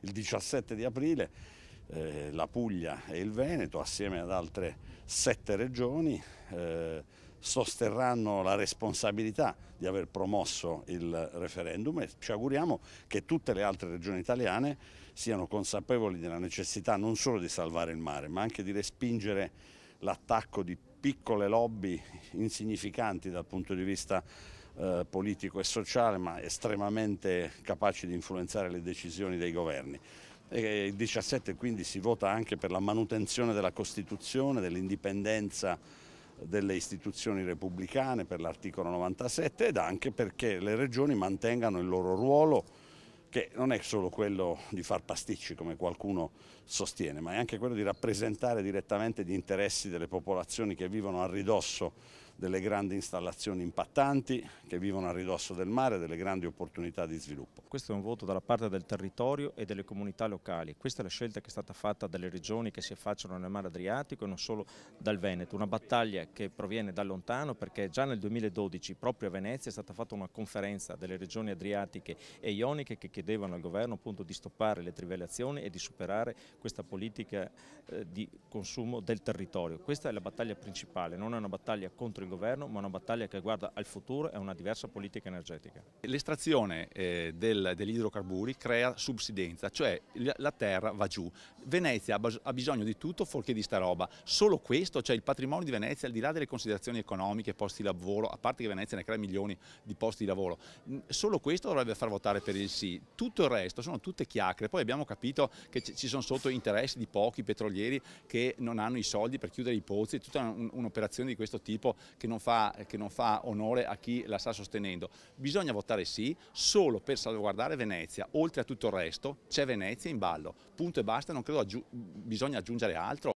Il 17 di aprile eh, la Puglia e il Veneto, assieme ad altre sette regioni, eh, sosterranno la responsabilità di aver promosso il referendum e ci auguriamo che tutte le altre regioni italiane siano consapevoli della necessità non solo di salvare il mare, ma anche di respingere l'attacco di piccole lobby insignificanti dal punto di vista eh, politico e sociale, ma estremamente capaci di influenzare le decisioni dei governi. E il 17 quindi si vota anche per la manutenzione della Costituzione, dell'indipendenza delle istituzioni repubblicane per l'articolo 97 ed anche perché le regioni mantengano il loro ruolo che non è solo quello di far pasticci come qualcuno sostiene, ma è anche quello di rappresentare direttamente gli interessi delle popolazioni che vivono a ridosso delle grandi installazioni impattanti che vivono a ridosso del mare, delle grandi opportunità di sviluppo. Questo è un voto dalla parte del territorio e delle comunità locali. Questa è la scelta che è stata fatta dalle regioni che si affacciano nel mare Adriatico e non solo dal Veneto. Una battaglia che proviene da lontano perché già nel 2012 proprio a Venezia è stata fatta una conferenza delle regioni adriatiche e ioniche che chiedevano al governo appunto di stoppare le trivellazioni e di superare questa politica eh, di consumo del territorio. Questa è la battaglia principale, non è una battaglia contro i il governo, ma una battaglia che guarda al futuro e a una diversa politica energetica. L'estrazione eh, del, degli idrocarburi crea subsidenza, cioè la terra va giù. Venezia ha bisogno di tutto fuorché di sta roba. Solo questo, cioè il patrimonio di Venezia, al di là delle considerazioni economiche, posti di lavoro, a parte che Venezia ne crea milioni di posti di lavoro, solo questo dovrebbe far votare per il sì. Tutto il resto sono tutte chiacchiere. Poi abbiamo capito che ci sono sotto interessi di pochi petrolieri che non hanno i soldi per chiudere i pozzi, tutta un'operazione di questo tipo che non, fa, che non fa onore a chi la sta sostenendo. Bisogna votare sì solo per salvaguardare Venezia, oltre a tutto il resto c'è Venezia in ballo, punto e basta, non credo aggi bisogna aggiungere altro.